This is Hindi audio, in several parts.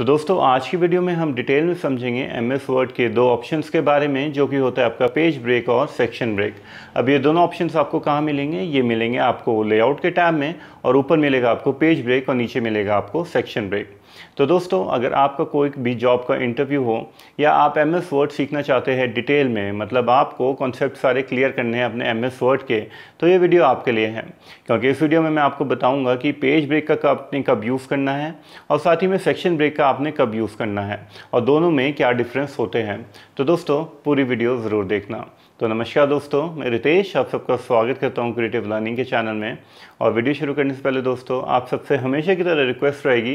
तो दोस्तों आज की वीडियो में हम डिटेल में समझेंगे एम एस वर्ड के दो ऑप्शंस के बारे में जो कि होता है आपका पेज ब्रेक और सेक्शन ब्रेक अब ये दोनों ऑप्शंस आपको कहाँ मिलेंगे ये मिलेंगे आपको लेआउट के टैब में और ऊपर मिलेगा आपको पेज ब्रेक और नीचे मिलेगा आपको सेक्शन ब्रेक तो दोस्तों अगर आपका कोई भी जॉब का इंटरव्यू हो या आप एम एस वर्ड सीखना चाहते हैं डिटेल में मतलब आपको कॉन्सेप्ट सारे क्लियर करने हैं अपने एम एस वर्ड के तो ये वीडियो आपके लिए है क्योंकि इस वीडियो में मैं आपको बताऊंगा कि पेज ब्रेक का आपने कब यूज़ करना है और साथ ही में सेक्शन ब्रेक का आपने कब यूज़ करना है और दोनों में क्या डिफरेंस होते हैं तो दोस्तों पूरी वीडियो ज़रूर देखना तो नमस्कार दोस्तों मैं रितेश आप सबका स्वागत करता हूं क्रिएटिव लर्निंग के चैनल में और वीडियो शुरू करने से पहले दोस्तों आप सबसे हमेशा की तरह रिक्वेस्ट रहेगी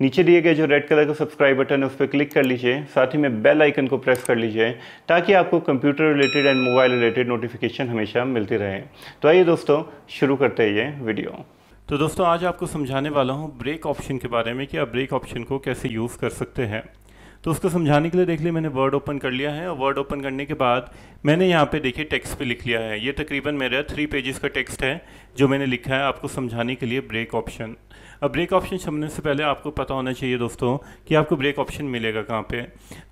नीचे दिए गए जो रेड कलर का सब्सक्राइब बटन है उस पर क्लिक कर लीजिए साथ ही में बेल आइकन को प्रेस कर लीजिए ताकि आपको computer related and mobile related notification हमेशा मिलती रहे तो आइए दोस्तों शुरू करते हैं ये वीडियो तो दोस्तों आज आपको समझाने वाला हूँ ब्रेक ऑप्शन के बारे में कि आप ब्रेक ऑप्शन को कैसे यूज़ कर सकते हैं तो उसको समझाने के लिए देख लिया मैंने वर्ड ओपन कर लिया है और वर्ड ओपन करने के बाद मैंने यहाँ पे देखिए टेक्स्ट पे लिख लिया है ये तकरीबन मेरा थ्री पेजेस का टेक्स्ट है जो मैंने लिखा है आपको समझाने के लिए ब्रेक ऑप्शन अब ब्रेक ऑप्शन समझने से पहले आपको पता होना चाहिए दोस्तों कि आपको ब्रेक ऑप्शन मिलेगा कहाँ पे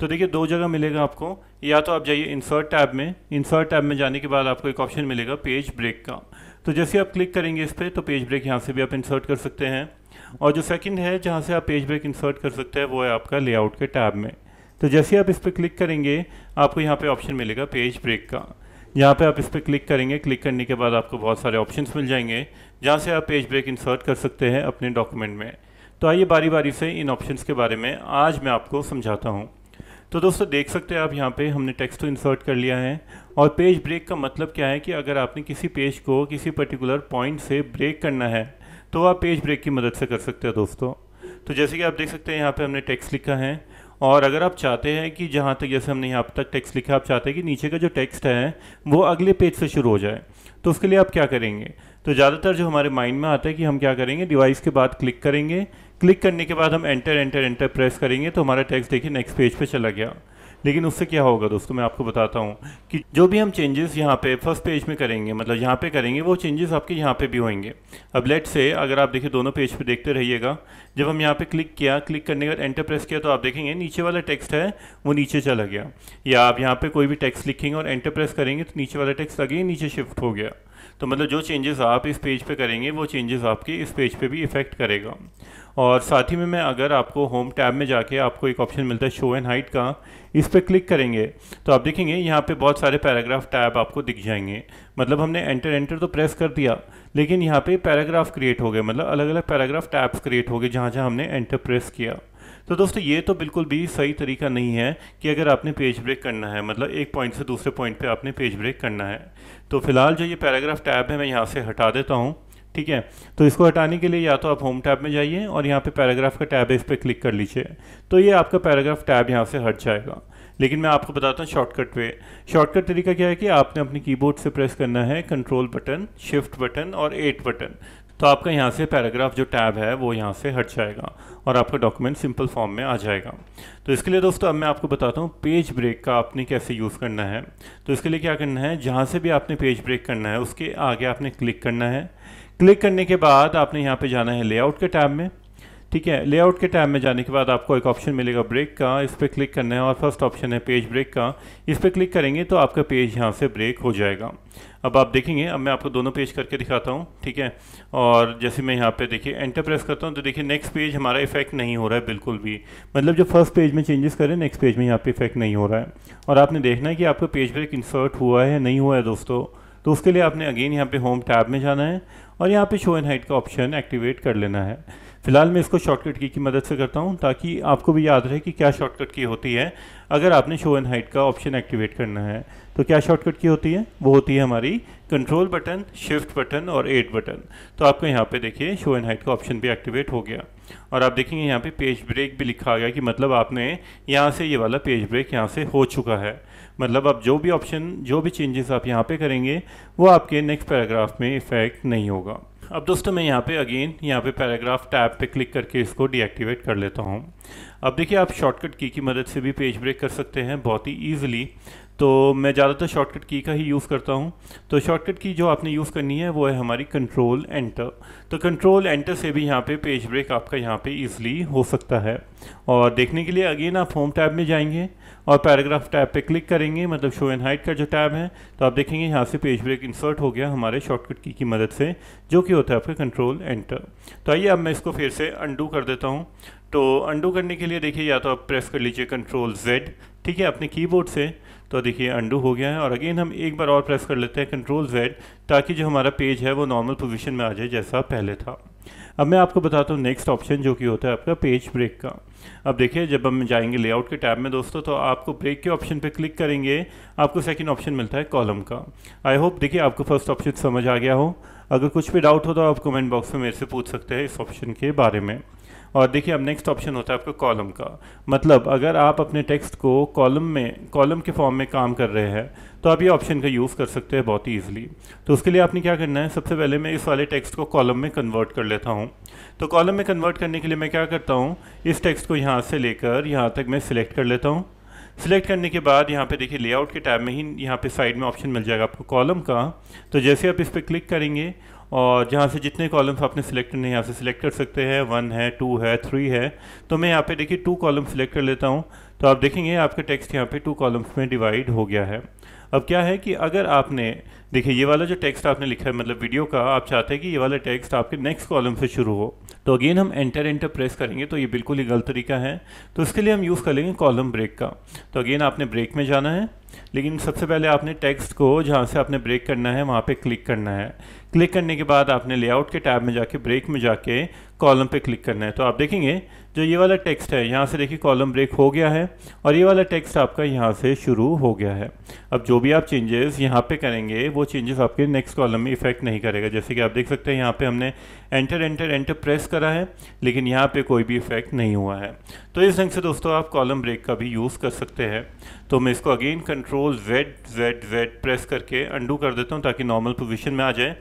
तो देखिए दो जगह मिलेगा आपको या तो आप जाइए इंसर्ट टैब में इंसर्ट टैब में जाने के बाद आपको एक ऑप्शन मिलेगा पेज ब्रेक का तो जैसे आप क्लिक करेंगे इस पर तो पेज ब्रेक यहाँ से भी आप इंसर्ट कर सकते हैं और जो सेकंड है जहाँ से आप पेज ब्रेक इंसर्ट कर सकते हैं वो है आपका लेआउट के टैब में तो जैसे आप इस पर क्लिक करेंगे आपको यहाँ पे ऑप्शन मिलेगा पेज ब्रेक का यहाँ पे आप इस पर क्लिक करेंगे क्लिक करने के बाद आपको बहुत सारे ऑप्शंस मिल जाएंगे जहाँ से आप पेज ब्रेक इंसर्ट कर सकते हैं अपने डॉक्यूमेंट में तो आइए बारी बारी से इन ऑप्शन के बारे में आज मैं आपको समझाता हूँ तो दोस्तों देख सकते हैं आप यहाँ पे हमने टेक्स्ट तो इंसर्ट कर लिया है और पेज ब्रेक का मतलब क्या है कि अगर आपने किसी पेज को किसी पर्टिकुलर पॉइंट से ब्रेक करना है तो आप पेज ब्रेक की मदद से कर सकते हैं दोस्तों तो जैसे कि आप देख सकते हैं यहाँ पे हमने टेक्स्ट लिखा है और अगर आप चाहते हैं कि जहाँ तक जैसे हमने यहाँ तक टेक्स्ट लिखा आप चाहते हैं कि नीचे का जो टेक्स्ट है वो अगले पेज से शुरू हो जाए तो उसके लिए आप क्या करेंगे तो ज़्यादातर जो हमारे माइंड में आता है कि हम क्या करेंगे डिवाइस के बाद क्लिक करेंगे क्लिक करने के बाद हम एंटर एंटर एंटर प्रेस करेंगे तो हमारा टेक्स्ट देखिए नेक्स्ट पेज पर चला गया लेकिन उससे क्या होगा दोस्तों मैं आपको बताता हूँ कि जो भी हम चेंजेस यहाँ पे फर्स्ट पेज में करेंगे मतलब यहाँ पे करेंगे वो चेंजेस आपके यहाँ पे भी होंगे अब लेट से अगर आप देखिए दोनों पेज पे देखते रहिएगा जब हम यहाँ पे क्लिक किया क्लिक करने के बाद एंटर प्रेस किया तो आप देखेंगे नीचे वाला टेक्स्ट है वो नीचे चला गया या आप यहाँ पर कोई भी टेक्स्ट लिखेंगे और एंटर प्रेस करेंगे तो नीचे वाला टेक्स्ट लगे नीचे शिफ्ट हो गया तो मतलब जो चेंजेस आप इस पेज पर करेंगे वो चेंजेस आपके इस पेज पर भी इफ़ेक्ट करेगा और साथ ही में मैं अगर आपको होम टैब में जाके आपको एक ऑप्शन मिलता है शो एंड हाइट का इस पर क्लिक करेंगे तो आप देखेंगे यहाँ पे बहुत सारे पैराग्राफ टैब आपको दिख जाएंगे मतलब हमने एंटर एंटर तो प्रेस कर दिया लेकिन यहाँ पे पैराग्राफ क्रिएट हो गए मतलब अलग अलग पैराग्राफ टैब्स क्रिएट हो गए जहाँ जहाँ हमने एंटर प्रेस किया तो दोस्तों ये तो बिल्कुल भी सही तरीका नहीं है कि अगर आपने पेज ब्रेक करना है मतलब एक पॉइंट से दूसरे पॉइंट पे आपने पेज ब्रेक करना है तो फिलहाल जो ये पैराग्राफ टैब है मैं यहाँ से हटा देता हूँ ठीक है तो इसको हटाने के लिए या तो आप होम टैब में जाइए और यहाँ पे पैराग्राफ का टैब है इस पर क्लिक कर लीजिए तो ये आपका पैराग्राफ टैब यहाँ से हट जाएगा लेकिन मैं आपको बताता हूँ शॉर्टकट वे शॉर्टकट तरीका क्या है कि आपने अपने कीबोर्ड से प्रेस करना है कंट्रोल बटन शिफ्ट बटन और एट बटन तो आपका यहाँ से पैराग्राफ जो टैब है वो यहाँ से हट जाएगा और आपका डॉक्यूमेंट सिंपल फॉर्म में आ जाएगा तो इसके लिए दोस्तों अब मैं आपको बताता हूँ पेज ब्रेक का आपने कैसे यूज़ करना है तो इसके लिए क्या करना है जहाँ से भी आपने पेज ब्रेक करना है उसके आगे आपने क्लिक करना है क्लिक करने के बाद आपने यहाँ पे जाना है लेआउट के टैब में ठीक है लेआउट के टैब में जाने के बाद आपको एक ऑप्शन मिलेगा ब्रेक का इस पर क्लिक करना है और फर्स्ट ऑप्शन है पेज ब्रेक का इस पर क्लिक करेंगे तो आपका पेज यहाँ से ब्रेक हो जाएगा अब आप देखेंगे अब मैं आपको दोनों पेज करके दिखाता हूँ ठीक है और जैसे मैं यहाँ पे देखिए एंटर प्रेस करता हूँ तो देखिए नेक्स्ट पेज हमारा इफेक्ट नहीं हो रहा है बिल्कुल भी मतलब जो फर्स्ट पेज में चेंजेस करें नेक्स्ट पेज में यहाँ पे इफेक्ट नहीं हो रहा है और आपने देखना है कि आपका पेज ब्रेक इंसर्ट हुआ है नहीं हुआ है दोस्तों तो उसके लिए आपने अगेन यहाँ पे होम टैब में जाना है और यहाँ पे शो एंड हाइट का ऑप्शन एक्टिवेट कर लेना है फिलहाल मैं इसको शॉर्टकट की की मदद से करता हूँ ताकि आपको भी याद रहे कि क्या शॉर्टकट की होती है अगर आपने शो एंड हाइट का ऑप्शन एक्टिवेट करना है तो क्या शॉर्टकट की होती है वो होती है हमारी कंट्रोल बटन शिफ्ट बटन और एट बटन तो आपको यहाँ पे देखिए शो एंड हाइट का ऑप्शन भी एक्टिवेट हो गया और आप देखेंगे यहाँ पे पेज ब्रेक भी लिखा गया कि मतलब आपने यहाँ से ये वाला पेज ब्रेक यहाँ से हो चुका है मतलब अब जो भी ऑप्शन जो भी चेंजेस आप यहाँ पे करेंगे वो आपके नेक्स्ट पैराग्राफ में इफ़ेक्ट नहीं होगा अब दोस्तों मैं यहाँ पे अगेन यहाँ पे पैराग्राफ टैब पे क्लिक करके इसको डीएक्टिवेट कर लेता हूँ अब देखिए आप शॉर्टकट की की मदद से भी पेज ब्रेक कर सकते हैं बहुत ही ईजिली तो मैं ज़्यादातर शॉर्टकट की का ही यूज़ करता हूँ तो शॉर्टकट की जो आपने यूज़ करनी है वो है हमारी कंट्रोल एंटर तो कंट्रोल एंटर से भी यहाँ पे पेज ब्रेक आपका यहाँ पे ईजिली हो सकता है और देखने के लिए अगेन आप होम टैब में जाएंगे और पैराग्राफ टैब पे क्लिक करेंगे मतलब शो एंड हाइट का जो टैब है तो आप देखेंगे यहाँ से पेज ब्रेक इंसर्ट हो गया हमारे शॉर्टकट की की मदद से जो कि होता है आपका कंट्रोल एंटर तो आइए अब मैं इसको फिर से अंडू कर देता हूँ तो अंडू करने के लिए देखिए या तो आप प्रेस कर लीजिए कंट्रोल जेड ठीक है अपने कीबोर्ड से तो देखिए अंडू हो गया है और अगेन हम एक बार और प्रेस कर लेते हैं कंट्रोल जेड ताकि जो हमारा पेज है वो नॉर्मल पोजिशन में आ जाए जैसा पहले था अब मैं आपको बताता हूँ नेक्स्ट ऑप्शन जो कि होता है आपका पेज ब्रेक का अब देखिए जब हम जाएंगे लेआउट के टैब में दोस्तों तो आपको ब्रेक के ऑप्शन पर क्लिक करेंगे आपको सेकेंड ऑप्शन मिलता है कॉलम का आई होप देखिए आपको फर्स्ट ऑप्शन समझ आ गया हो अगर कुछ भी डाउट हो तो आप कमेंट बॉक्स में मेरे से पूछ सकते हैं इस ऑप्शन के बारे में और देखिए अब नेक्स्ट ऑप्शन होता है आपका कॉलम का मतलब अगर आप अपने टेक्स्ट को कॉलम में कॉलम के फॉर्म में काम कर रहे हैं तो आप ये ऑप्शन का यूज़ कर सकते हैं बहुत ही ईजिली तो उसके लिए आपने क्या करना है सबसे पहले मैं इस वाले टेक्स्ट को कॉलम में कन्वर्ट कर लेता हूँ तो कॉलम में कन्वर्ट करने के लिए मैं क्या करता हूँ इस टेक्स्ट को यहाँ से लेकर यहाँ तक मैं सिलेक्ट कर लेता हूँ सिलेक्ट करने के बाद यहाँ पे देखिए लेआउट के टैब में ही यहाँ पे साइड में ऑप्शन मिल जाएगा आपको कॉलम का तो जैसे आप इस पर क्लिक करेंगे और जहाँ से जितने कॉलम्स आपने सिलेक्ट नहीं यहाँ से सिलेक्ट कर सकते हैं वन है टू है थ्री है तो मैं यहाँ पे देखिए टू कॉलम सिलेक्ट कर लेता हूँ तो आप देखेंगे आपका टेक्स्ट यहाँ पे टू कॉलम्स में डिवाइड हो गया है अब क्या है कि अगर आपने देखिए ये वाला जो टेक्स्ट आपने लिखा है मतलब वीडियो का आप चाहते हैं कि ये वाला टेक्स्ट आपके नेक्स्ट कॉलम से शुरू हो तो अगेन हम एंटर एंटर प्रेस करेंगे तो ये बिल्कुल ही गलत तरीका है तो उसके लिए हम यूज़ कर लेंगे कॉलम ब्रेक का तो अगेन आपने ब्रेक में जाना है लेकिन सबसे पहले आपने टेक्स्ट को जहाँ से आपने ब्रेक करना है वहाँ पे क्लिक करना है क्लिक करने के बाद आपने लेआउट के टैब में जाके ब्रेक में जाके कॉलम पे क्लिक करना है तो आप देखेंगे जो ये वाला टेक्स्ट है यहाँ से देखिए कॉलम ब्रेक हो गया है और ये वाला टेक्स्ट आपका यहाँ से शुरू हो गया है अब जो भी आप चेंजेस यहाँ पे करेंगे वो चेंजेस आपके नेक्स्ट कॉलम में इफेक्ट नहीं करेगा जैसे कि आप देख सकते हैं यहाँ पे हमने एंटर एंटर एंटर प्रेस करा है लेकिन यहाँ पे कोई भी इफेक्ट नहीं हुआ है तो इस ढंग से दोस्तों आप कॉलम ब्रेक का भी यूज़ कर सकते हैं तो मैं इसको again control Z Z Z press करके अंडू कर देता हूँ ताकि नॉर्मल पोजिशन में आ जाए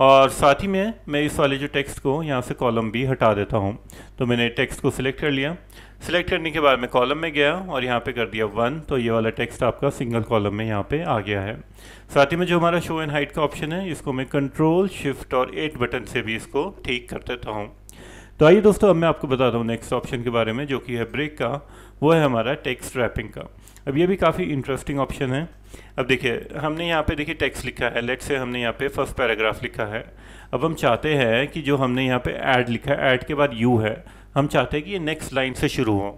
और साथ ही में मैं इस वाले जो टेक्स्ट को यहाँ से कॉलम भी हटा देता हूँ तो मैंने टेक्स्ट को सिलेक्ट कर लिया सिलेक्ट करने के बाद मैं कॉलम में गया और यहाँ पे कर दिया वन तो ये वाला टेक्स्ट आपका सिंगल कॉलम में यहाँ पे आ गया है साथ ही में जो हमारा शो एंड हाइट का ऑप्शन है इसको मैं कंट्रोल शिफ्ट और एट बटन से भी इसको ठीक कर देता हूँ तो आइए दोस्तों अब मैं आपको बताता हूँ नेक्स्ट ऑप्शन के बारे में जो कि है ब्रेक का वो है हमारा टेक्स्ट रैपिंग का अब ये भी काफ़ी इंटरेस्टिंग ऑप्शन है अब देखिए हमने यहाँ पे देखिए टेक्स्ट लिखा है लेट से हमने यहाँ पे फर्स्ट पैराग्राफ लिखा है अब हम चाहते हैं कि जो हमने यहाँ पे ऐड लिखा है ऐड के बाद यू है हम चाहते हैं कि ये नेक्स्ट लाइन से शुरू हो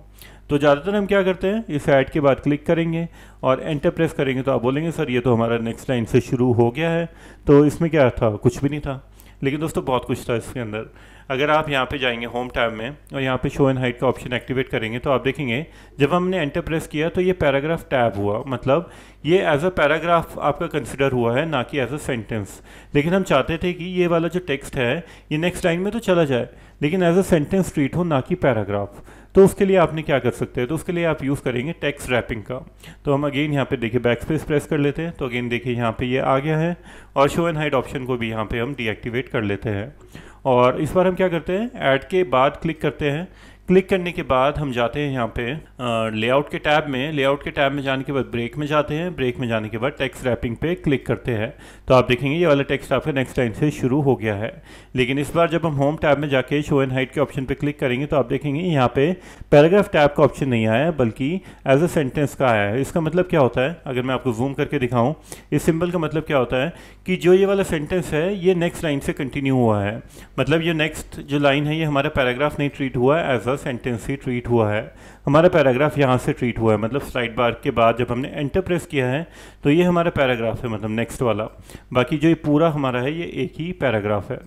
तो ज़्यादातर हम क्या करते हैं इस ऐड के बाद क्लिक करेंगे और एंटर प्रेस करेंगे तो आप बोलेंगे सर ये तो हमारा नेक्स्ट लाइन से शुरू हो गया है तो इसमें क्या था कुछ भी नहीं था लेकिन दोस्तों बहुत कुछ था इसके अंदर अगर आप यहाँ पे जाएंगे होम टैब में और यहाँ पे शो एंड हाइट का ऑप्शन एक्टिवेट करेंगे तो आप देखेंगे जब हमने एंटर प्रेस किया तो ये पैराग्राफ टैब हुआ मतलब ये एज अ पैराग्राफ आपका कंसिडर हुआ है ना कि एज अ सेंटेंस लेकिन हम चाहते थे कि ये वाला जो टेक्स्ट है ये नेक्स्ट टाइम में तो चला जाए लेकिन एज अ सेंटेंस ट्रीट हो ना कि पैराग्राफ तो उसके लिए आपने क्या कर सकते हैं तो उसके लिए आप यूज़ करेंगे टेक्स्ट रैपिंग का तो हम अगेन यहाँ पे देखिए बैक स्पेस प्रेस कर लेते हैं तो अगेन देखिए यहाँ पे ये यह आ गया है और शो एंड हाइड ऑप्शन को भी यहाँ पे हम डीएक्टिवेट कर लेते हैं और इस बार हम क्या करते हैं ऐड के बाद क्लिक करते हैं क्लिक करने के बाद हम जाते हैं यहाँ पे लेआउट के टैब में लेआउट के टैब में जाने के बाद ब्रेक में जाते हैं ब्रेक में जाने के बाद टेक्स्ट रैपिंग पे क्लिक करते हैं तो आप देखेंगे ये वाला टेक्स्ट आपका नेक्स्ट लाइन से शुरू हो गया है लेकिन इस बार जब हम होम टैब में जाके शो एंड हाइट के ऑप्शन पर क्लिक करेंगे तो आप देखेंगे यहाँ पे पैराग्राफ टैब का ऑप्शन नहीं आया बल्कि एज अ सेंटेंस का आया है इसका मतलब क्या होता है अगर मैं आपको जूम करके दिखाऊँ इस सिम्बल का मतलब क्या होता है कि जो ये वाला सेंटेंस है ये नेक्स्ट लाइन से कंटिन्यू हुआ है मतलब ये नेक्स्ट जो लाइन है ये हमारा पैराग्राफ नहीं ट्रीट हुआ है एज अ हमारा सेंटेंस ही ट्रीट हुआ है हमारा पैराग्राफ यहाँ से ट्रीट हुआ है मतलब स्लाइड बार के बाद जब हमने एंटर प्रेस किया है तो ये हमारा पैराग्राफ है मतलब नेक्स्ट वाला बाकी जो ये पूरा हमारा है ये एक ही पैराग्राफ है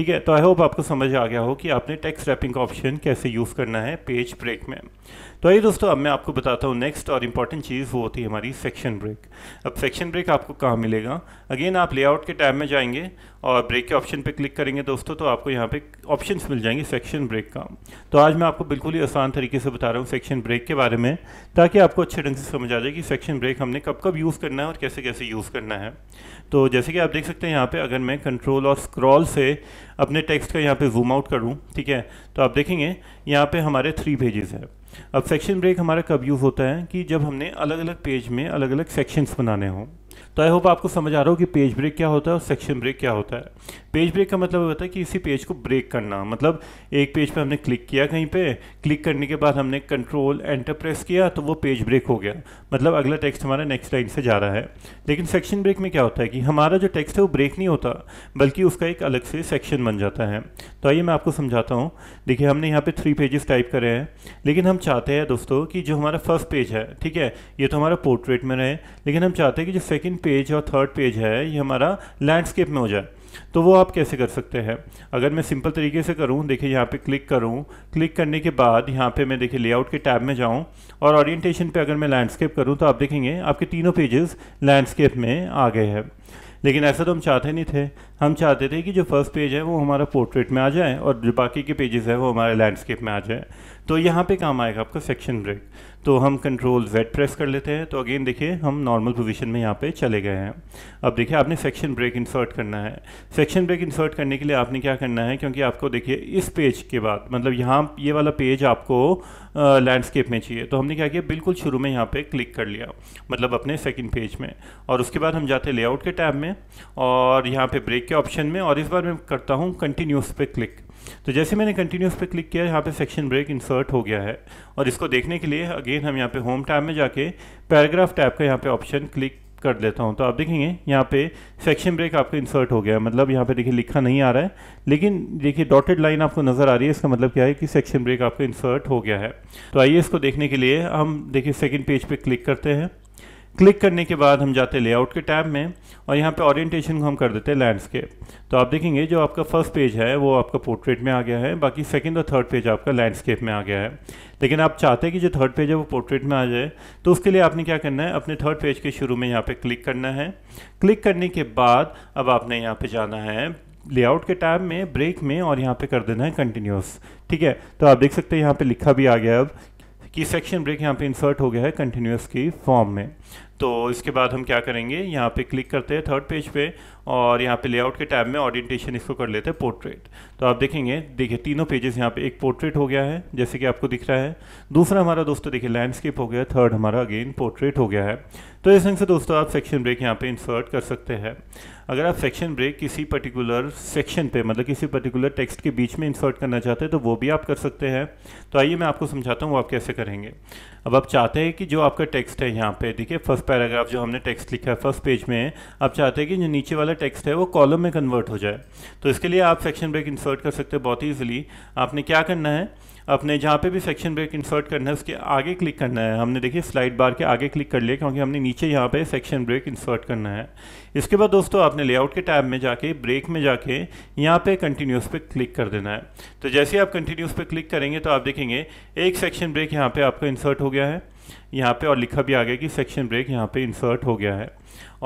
ठीक है तो आई होप आपको समझ आ गया हो कि आपने टेक्स्ट रैपिंग का ऑप्शन कैसे यूज़ करना है पेज ब्रेक में तो आइए दोस्तों अब मैं आपको बताता हूँ नेक्स्ट और इम्पॉर्टेंट चीज़ वो होती है हमारी सेक्शन ब्रेक अब सेक्शन ब्रेक आपको कहाँ मिलेगा अगेन आप लेआउट के टैब में जाएंगे और ब्रेक के ऑप्शन पे क्लिक करेंगे दोस्तों तो आपको यहाँ पे ऑप्शंस मिल जाएंगे सेक्शन ब्रेक का तो आज मैं आपको बिल्कुल ही आसान तरीके से बता रहा हूँ सेक्शन ब्रेक के बारे में ताकि आपको अच्छे ढंग से समझ आ जाए कि सेक्शन ब्रेक हमने कब कब यूज़ करना है और कैसे कैसे यूज़ करना है तो जैसे कि आप देख सकते हैं यहाँ पर अगर मैं कंट्रोल और स्क्रॉल से अपने टेक्स्ट का यहाँ पे जूम आउट करूँ ठीक है तो आप देखेंगे यहाँ पे हमारे थ्री पेजेस है अब सेक्शन ब्रेक हमारा कब यूज़ होता है कि जब हमने अलग अलग पेज में अलग अलग सेक्शंस बनाने हों तो आई होप आपको समझ आ रहा हो कि पेज ब्रेक क्या होता है और सेक्शन ब्रेक क्या होता है पेज ब्रेक का मतलब होता है कि इसी पेज को ब्रेक करना मतलब एक पेज पर हमने क्लिक किया कहीं पे क्लिक करने के बाद हमने कंट्रोल एंटर प्रेस किया तो वो पेज ब्रेक हो गया मतलब अगला टेक्स्ट हमारा नेक्स्ट लाइन से जा रहा है लेकिन सेक्शन ब्रेक में क्या होता है कि हमारा जो टेक्स्ट है वो ब्रेक नहीं होता बल्कि उसका एक अलग से सेक्शन बन जाता है तो आइए मैं आपको समझाता हूँ देखिए हमने यहाँ पर थ्री पेजेस टाइप करे हैं लेकिन हम चाहते हैं दोस्तों कि जो हमारा फर्स्ट पेज है ठीक है ये तो हमारा पोर्ट्रेट में रहे लेकिन हम चाहते हैं कि जो सेकेंड पेज और थर्ड पेज है ये हमारा लैंडस्केप में हो जाए तो वो आप कैसे कर सकते हैं अगर मैं सिंपल तरीके से करूँ देखिए यहाँ पे क्लिक करूँ क्लिक करने के बाद यहाँ पे मैं देखिए लेआउट के टैब में जाऊँ और ओरिएंटेशन पे अगर मैं लैंडस्केप करूँ तो आप देखेंगे आपके तीनों पेजेस लैंडस्केप में आ गए हैं लेकिन ऐसा तो हम चाहते नहीं थे हम चाहते थे कि जो फर्स्ट पेज है वो हमारा पोर्ट्रेट में आ जाए और जो बाकी के पेजेस है वो हमारे लैंडस्केप में आ जाए तो यहाँ पे काम आएगा आपका सेक्शन ब्रेक तो हम कंट्रोल जेड प्रेस कर लेते हैं तो अगेन देखिए हम नॉर्मल पोजीशन में यहाँ पे चले गए हैं अब देखिए आपने सेक्शन ब्रेक इंसर्ट करना है सेक्शन ब्रेक इंसर्ट करने के लिए आपने क्या करना है क्योंकि आपको देखिए इस पेज के बाद मतलब यहाँ ये वाला पेज आपको लैंडस्केप में चाहिए तो हमने क्या किया बिल्कुल शुरू में यहाँ पर क्लिक कर लिया मतलब अपने सेकेंड पेज में और उसके बाद हम जाते लेआउट के टैब में और यहाँ पर ब्रेक के ऑप्शन में और इस बार मैं करता हूँ कंटिन्यूस पे क्लिक तो जैसे मैंने कंटिन्यूस पे क्लिक किया यहाँ पे सेक्शन ब्रेक इंसर्ट हो गया है और इसको देखने के लिए अगेन हम यहाँ पे होम टैब में जाके पैराग्राफ टैब का यहाँ पे ऑप्शन क्लिक कर लेता हूँ तो आप देखेंगे यहाँ पे सेक्शन ब्रेक आपका इंसर्ट हो गया है मतलब यहाँ पे देखिए लिखा नहीं आ रहा है लेकिन देखिए डॉटेड लाइन आपको नज़र आ रही है इसका मतलब क्या है कि सेक्शन ब्रेक आपका इंसर्ट हो गया है तो आइए इसको देखने के लिए हम देखिए सेकेंड पेज पर पे क्लिक करते हैं क्लिक करने के बाद हम जाते हैं लेआउट के टैब में और यहाँ पे ओरिएंटेशन को हम कर देते हैं लैंडस्केप तो आप देखेंगे जो आपका फर्स्ट पेज है वो आपका पोर्ट्रेट में आ गया है बाकी सेकंड और थर्ड पेज आपका लैंडस्केप में आ गया है लेकिन आप चाहते हैं कि जो थर्ड पेज है वो पोर्ट्रेट में आ जाए तो उसके लिए आपने क्या करना है अपने थर्ड पेज के शुरू में यहाँ पर क्लिक करना है क्लिक करने के बाद अब आपने यहाँ पर जाना है लेआउट के टैब में ब्रेक में और यहाँ पे कर देना है कंटिन्यूस ठीक है तो आप देख सकते हैं यहाँ पे लिखा भी आ गया अब कि सेक्शन ब्रेक यहाँ पे इंसर्ट हो गया है कंटिन्यूस की फॉर्म में तो इसके बाद हम क्या करेंगे यहाँ पे क्लिक करते हैं थर्ड पेज पे और यहाँ पे लेआउट के टैब में ऑरिएंटेशन इसको कर लेते हैं पोर्ट्रेट तो आप देखेंगे देखिए तीनों पेजेस यहाँ पे एक पोर्ट्रेट हो गया है जैसे कि आपको दिख रहा है दूसरा हमारा दोस्तों देखिए लैंडस्केप हो गया थर्ड हमारा अगेन पोर्ट्रेट हो गया है तो इस ढंग से दोस्तों आप सेक्शन ब्रेक यहाँ पे इंसर्ट कर सकते हैं अगर आप सेक्शन ब्रेक किसी पर्टिकुलर सेक्शन पे मतलब किसी पर्टिकुलर टेक्स्ट के बीच में इंसर्ट करना चाहते हैं तो वो भी आप कर सकते हैं तो आइए मैं आपको समझाता हूँ वो आप कैसे करेंगे अब आप चाहते हैं कि जो आपका टेक्स्ट है यहाँ पे देखिए फर्स्ट पैराग्राफ जो हमने टेक्स्ट लिखा है फर्स्ट पेज में आप चाहते हैं कि जो नीचे वाला वाला टेक्स्ट है वो कॉलम में कन्वर्ट हो जाए तो इसके लिए आप सेक्शन ब्रेक इंसर्ट कर सकते हो बहुत ईजिली आपने क्या करना है अपने जहाँ पे भी सेक्शन ब्रेक इंसर्ट करना है उसके आगे क्लिक करना है हमने देखिए स्लाइड बार के आगे क्लिक कर लिया क्योंकि हमने नीचे यहाँ पे सेक्शन ब्रेक इंसर्ट करना है इसके बाद दोस्तों आपने लेआउट के टैब में जाके ब्रेक में जाके यहाँ पे कंटिन्यूस पे क्लिक कर देना है तो जैसे आप कंटिन्यूस पे क्लिक करेंगे तो आप देखेंगे एक सेक्शन ब्रेक यहाँ पर आपका इंसर्ट हो गया है यहाँ पे और लिखा भी आ गया कि सेक्शन ब्रेक यहाँ पे इंसर्ट हो गया है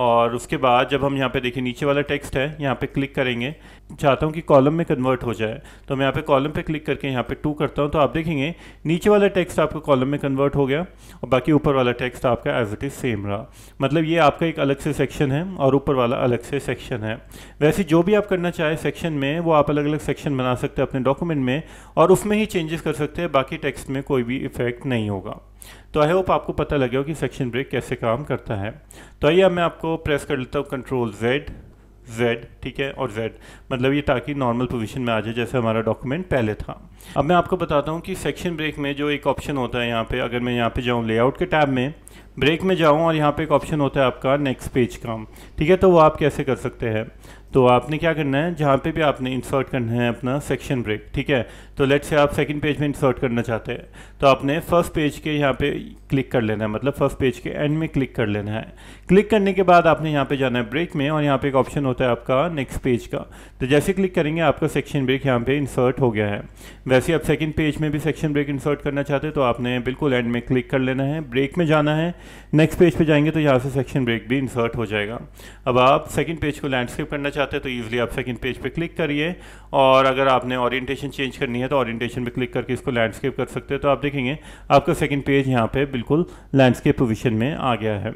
और उसके बाद जब हम यहाँ पे देखिए नीचे वाला टेक्स्ट है यहाँ पे क्लिक करेंगे चाहता हूँ कि कॉलम में कन्वर्ट हो जाए तो मैं यहाँ पे कॉलम पे क्लिक करके यहाँ पे टू करता हूँ तो आप देखेंगे नीचे वाला टेक्स्ट आपका कॉलम में कन्वर्ट हो गया और बाकी ऊपर वाला टेक्स्ट आपका एज इट इज़ सेम रहा मतलब ये आपका एक अलग से सेक्शन है और ऊपर वाला अलग से सेक्शन है वैसे जो भी आप करना चाहें सेक्शन में वो आप अलग अलग सेक्शन बना सकते हैं अपने डॉक्यूमेंट में और उसमें ही चेंजेस कर सकते हैं बाकी टेक्स्ट में कोई भी इफेक्ट नहीं होगा तो आई होप आपको पता लगे हो कि सेक्शन ब्रेक कैसे काम करता है तो आइए मैं आपको प्रेस कर लेता हूँ कंट्रोल जेड जेड ठीक है और जेड मतलब ये ताकि नॉर्मल पोजीशन में आ जाए जैसे हमारा डॉक्यूमेंट पहले था अब मैं आपको बताता हूँ कि सेक्शन ब्रेक में जो एक ऑप्शन होता है यहाँ पे अगर मैं यहाँ पे जाऊँ लेआउट के टैब में ब्रेक में जाऊँ और यहाँ पे एक ऑप्शन होता है आपका नेक्स्ट पेज का ठीक है तो वो आप कैसे कर सकते हैं तो आपने क्या करना है जहाँ पे भी आपने इंसर्ट करना है अपना सेक्शन ब्रेक ठीक है तो लेट से आप सेकंड पेज में इंसर्ट करना चाहते हैं तो आपने फर्स्ट पेज के यहाँ पे क्लिक कर लेना है मतलब फर्स्ट पेज के एंड में क्लिक कर लेना है क्लिक करने के बाद आपने यहाँ पे जाना है ब्रेक में और यहाँ पे एक ऑप्शन होता है आपका नेक्स्ट पेज का तो जैसे क्लिक करेंगे आपका सेक्शन ब्रेक यहाँ पर इंसर्ट हो गया है वैसे आप सेकेंड पेज में भी सेक्शन ब्रेक इंसर्ट करना चाहते हैं तो आपने बिल्कुल एंड में क्लिक कर लेना है ब्रेक में जाना है नेक्स्ट पेज पर जाएंगे तो यहाँ से सेक्शन ब्रेक भी इंसर्ट हो जाएगा अब आप सेकेंड पेज को लैंडस्केप करना चाहते चाहते हैं तो ईजिली आप सेकंड पेज पे क्लिक करिए और अगर आपने ओरिएंटेशन चेंज करनी है तो ओरिएंटेशन पे क्लिक करके इसको लैंडस्केप कर सकते हैं तो आप देखेंगे आपका सेकंड पेज यहाँ पे बिल्कुल लैंडस्केप पोजिशन में आ गया है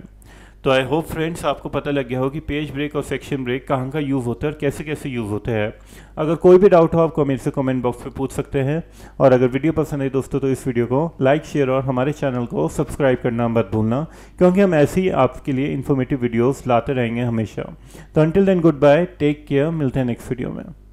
तो आई होप फ्रेंड्स आपको पता लग गया हो कि पेज ब्रेक और सेक्शन ब्रेक कहाँ का यूज़ होता है और कैसे कैसे यूज़ होते हैं अगर कोई भी डाउट हो आपको मेरे से कमेंट बॉक्स में पूछ सकते हैं और अगर वीडियो पसंद है दोस्तों तो इस वीडियो को लाइक शेयर और हमारे चैनल को सब्सक्राइब करना मत भूलना क्योंकि हम ऐसे ही आपके लिए इन्फॉर्मेटिव वीडियोज़ लाते रहेंगे हमेशा तो until then good bye take care मिलते हैं नेक्स्ट वीडियो में